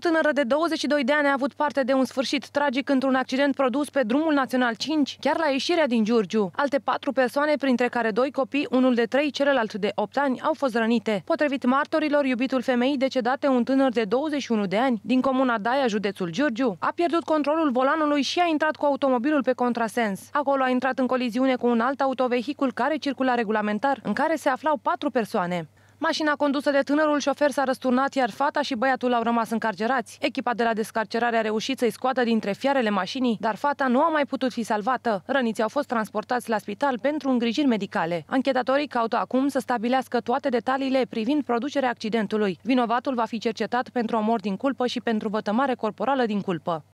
tânără de 22 de ani a avut parte de un sfârșit tragic într-un accident produs pe drumul național 5, chiar la ieșirea din Giurgiu. Alte patru persoane, printre care doi copii, unul de 3, celălalt de 8 ani, au fost rănite. Potrivit martorilor, iubitul femeii decedate, un tânăr de 21 de ani, din comuna Daia, județul Giurgiu, a pierdut controlul volanului și a intrat cu automobilul pe contrasens. Acolo a intrat în coliziune cu un alt autovehicul care circula regulamentar, în care se aflau patru persoane. Mașina condusă de tânărul șofer s-a răsturnat, iar fata și băiatul au rămas încarcerați. Echipa de la descarcerare a reușit să-i scoată dintre fiarele mașinii, dar fata nu a mai putut fi salvată. Răniții au fost transportați la spital pentru îngrijiri medicale. Anchetatorii caută acum să stabilească toate detaliile privind producerea accidentului. Vinovatul va fi cercetat pentru omor din culpă și pentru vătămare corporală din culpă.